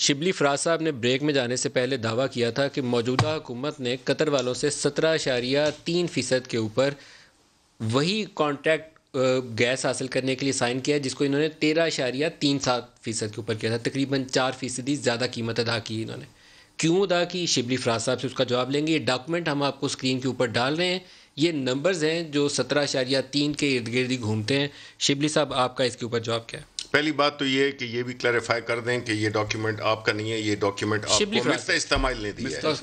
शिबली फराज साहब ने ब्रेक में जाने से पहले दावा किया था कि मौजूदा हुकूमत ने कतर वालों से सत्रह अशारिया तीन फ़ीसद के ऊपर वही कॉन्ट्रैक्ट गैस हासिल करने के लिए साइन किया है जिसको इन्होंने तेरह अशारिया तीन सात फ़ीसद के ऊपर किया था तकरीबन चार फ़ीसदी ज़्यादा कीमत अदा की इन्होंने क्यों अदा की शिबली फराज साहब से उसका जवाब लेंगे ये डॉक्यूमेंट हम आपको स्क्रीन के ऊपर डाल रहे हैं ये नंबर्स हैं जो सत्रह अशारिया तीन के इर्द गिर्द ही घूमते हैं शिबली साहब आपका इसके ऊपर जवाब क्या है पहली बात तो ये कि ये भी क्लैरिफाई कर दें कि ये डॉक्यूमेंट आपका नहीं है ये डॉक्यूमेंट मिफ्ता इस्तेमाल ने दिया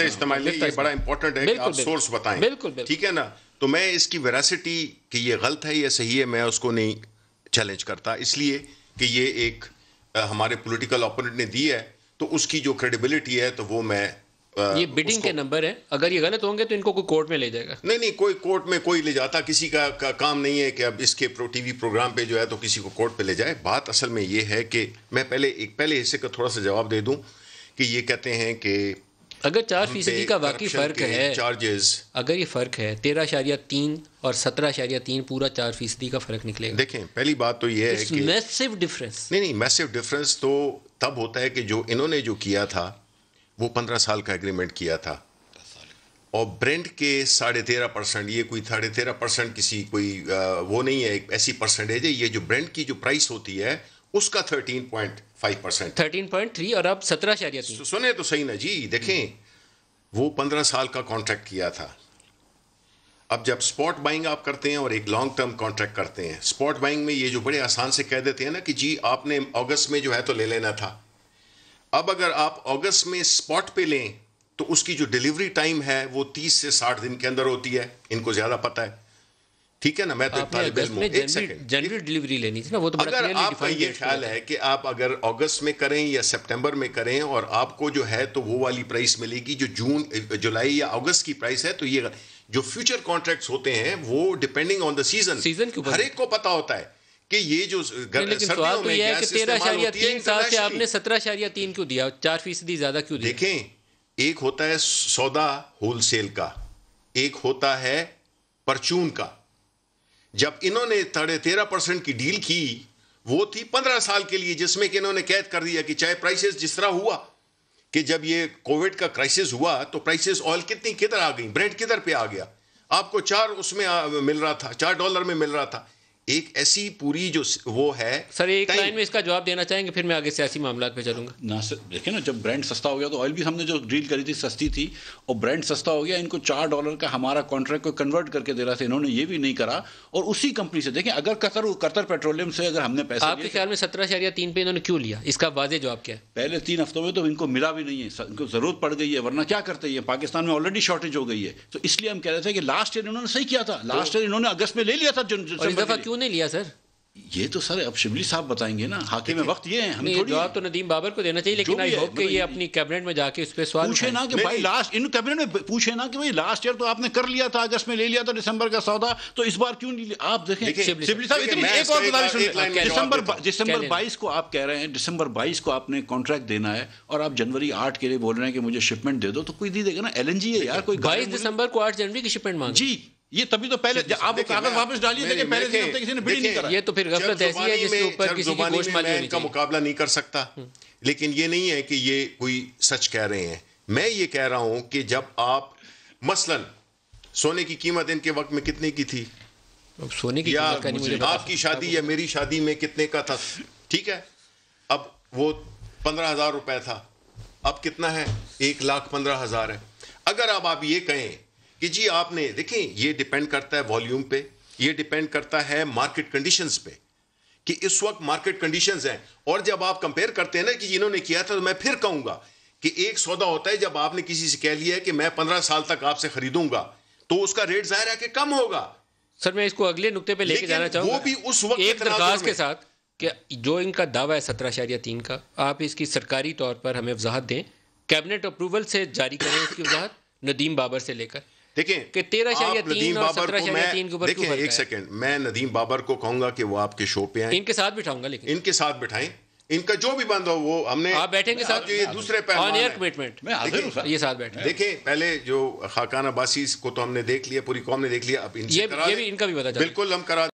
है इस्तेमाल ने ये बड़ा इंपॉर्टेंट है आप सोर्स बताएं बिल्कुल ठीक है ना तो मैं इसकी वेरासिटी कि ये गलत है या सही है मैं उसको नहीं चैलेंज करता इसलिए कि ये एक हमारे पोलिटिकल ऑपोनेंट ने दी है तो उसकी जो क्रेडिबिलिटी है तो वो मैं ये बिडिंग के नंबर है अगर ये गलत होंगे तो इनको कोई कोर्ट में ले जाएगा नहीं नहीं कोई कोर्ट में कोई ले जाता किसी का, का काम नहीं है कि अब इसके प्रो टीवी प्रोग्राम पे जो है तो किसी को कोर्ट पे ले जाए बात असल में ये है कि मैं पहले एक पहले हिस्से का थोड़ा सा जवाब दे दूं कि ये कहते हैं कि अगर चार फीसदी का वाकई फ़र्क है चार्जेस अगर ये फ़र्क है तेरह अशारिया तीन और सत्रह अशारिया तीन पूरा चार फीसदी का फ़र्क निकलेगा देखें पहली बात तो ये है कि मैसिव डिफरेंस नहीं नहीं मैसिव डिफरेंस तो तब होता है कि जो इन्होंने जो किया था वो पंद्रह साल का एग्रीमेंट किया था और ब्रेंड के साढ़े तेरह परसेंट ये कोई साढ़े तेरह परसेंट किसी कोई वो नहीं है एक ऐसी परसेंटेज है ये जो ब्रेंड की जो प्राइस होती है उसका thirteen point five percent thirteen point three और अब सत्रह शायद सुने तो सही ना जी देखें वो पंद्रह साल का कॉन्ट्रैक्ट किया था अब जब स्पॉट बाइंग आप करते हैं और एक लॉन्ग टर्म कॉन्ट्रैक्ट करते हैं स्पॉट बाइंग में ये जो बड़े आसान से कह देते हैं ना कि जी आपने अगस्त में जो है तो ले लेना था अब अगर आप अगस्त में स्पॉट पे लें तो उसकी जो डिलीवरी टाइम है वो तीस से साठ दिन के अंदर होती है इनको ज्यादा पता है ठीक है ना मैं तो जनरल डिलीवरी लेनी थी ना वो तो अगर आपका ये ख्याल है कि आप अगर अगस्त में करें या सितंबर में करें और आपको जो है तो वो वाली प्राइस मिलेगी जो जून जुलाई eh, या अगस्त की प्राइस है तो ये जो फ्यूचर कॉन्ट्रैक्ट्स होते हैं वो depending on the season season हर एक को पता होता है कि ये जो गर, सवाल तो यह है कि तेरह अशारिया तीन साल से आपने सत्रह अशारिया तीन क्यों दिया चार फीसदी ज्यादा क्यों देखें एक होता है सौदा होलसेल का एक होता है परचून का जब इन्होंने साढ़े तेरह परसेंट की डील की वो थी पंद्रह साल के लिए जिसमें कि इन्होंने कैद कर दिया कि चाहे प्राइसेस जिस तरह हुआ कि जब ये कोविड का क्राइसिस हुआ तो प्राइसेस ऑयल कितनी किधर आ गई ब्रेड किधर पे आ गया आपको चार उसमें मिल रहा था चार डॉलर में मिल रहा था एक ऐसी पूरी जो वो है सर एक लाइन में इसका जवाब देना चाहेंगे फिर मैं आगे सियासी मामला पे चलूंगा ना सर देखिए ना जब ब्रांड सस्ता हो गया तो ऑयल भी हमने जो डील करी थी सस्ती थी और ब्रांड सस्ता हो गया इनको चार डॉलर का हमारा कॉन्ट्रैक्ट को कन्वर्ट करके दे रहा था इन्होंने ये भी नहीं करा और उसी कंपनी से देखें अगर कतर कतर पेट्रोलियम से अगर हमने पैसा आपके ख्याल में सत्रह शहरिया तीन पे इन्होंने क्यों लिया इसका वाजे जवाब क्या है पहले तीन हफ्तों में तो इनको मिला भी नहीं है इनको जरूरत पड़ गई है वरना क्या करते हैं पाकिस्तान में ऑलरेडी शॉर्टेज हो गई है तो इसलिए हम कह रहे थे कि लास्ट ईयर इन्होंने सही किया था लास्ट ईयर तो इन्होंने अगस्त में ले लिया था क्यों क्यों नहीं लिया सर ये तो सर अब शिमली साहब बताएंगे ना हाकिम में वक्त ये है हम जवाब तो नदीम बाबर को देना चाहिए लेकिन आई होप कि ये मतलब अपनी कैबिनेट में जाके उस पर सवाल पूछे ना कि भाई लास्ट इन कैबिनेट में पूछे ना कि भाई लास्ट ईयर तो आपने कर लिया था अगस्त में ले लिया था दिसंबर का सौदा तो इस बार क्यों नहीं आप देखें शिमली साहब दिसंबर दिसंबर बाईस को आप कह रहे हैं दिसंबर बाईस को आपने कॉन्ट्रैक्ट देना है और आप जनवरी आठ के लिए बोल रहे हैं कि मुझे शिपमेंट दे दो तो कोई दे देगा ना एल है यार कोई बाईस दिसंबर को आठ जनवरी की शिपमेंट मांग जी ये तभी तो पहले आप कागज वापस डालिए लेकिन पहले से हफ्ते किसी ने बिल नहीं करा ये तो फिर गलत ऐसी है जिसके ऊपर किसी की गोश मारी होनी चाहिए मुकाबला नहीं कर सकता हम्म। लेकिन ये नहीं है कि ये कोई सच कह रहे हैं मैं ये कह रहा हूं कि जब आप मसलन सोने की कीमत इनके वक्त में कितने की थी अब सोने की या का मुझे आपकी शादी या मेरी शादी में कितने का था ठीक है अब वो पंद्रह हजार रुपए था अब कितना है एक लाख पंद्रह हजार है अगर अब आप ये कहें कि जी आपने देखें ये डिपेंड करता है वॉल्यूम पे ये डिपेंड करता है मार्केट कंडीशंस पे कि इस वक्त मार्केट कंडीशंस हैं और जब आप कंपेयर करते हैं ना कि जिन्होंने किया था तो मैं फिर कहूंगा कि एक सौदा होता है जब आपने किसी से कह लिया है कि मैं पंद्रह साल तक आपसे खरीदूंगा तो उसका रेट जाहिर है कि कम होगा सर मैं इसको अगले नुकते पे लेके जाना चाहूंगा वो भी उस वक्त एक के साथ कि जो इनका दावा है सत्रह शारिया तीन का आप इसकी सरकारी तौर पर हमें वजाहत दें कैबिनेट अप्रूवल से जारी करें इसकी वजाहत नदीम बाबर से लेकर देखें कि तेरह शायद तीन और देखें एक सेकंड मैं नदीम बाबर को कहूंगा कि वो आपके शो पे आए इनके साथ बिठाऊंगा लेकिन इनके साथ बिठाएं इनका जो भी बंद हो वो हमने आप बैठेंगे साथ ये दूसरे कमिटमेंट मैं ये साथ बैठे देखें पहले जो खाकान अबासी को तो हमने देख लिया पूरी कौम ने देख लिया अब इनसे ये, ये भी इनका भी बता बिल्कुल हम करा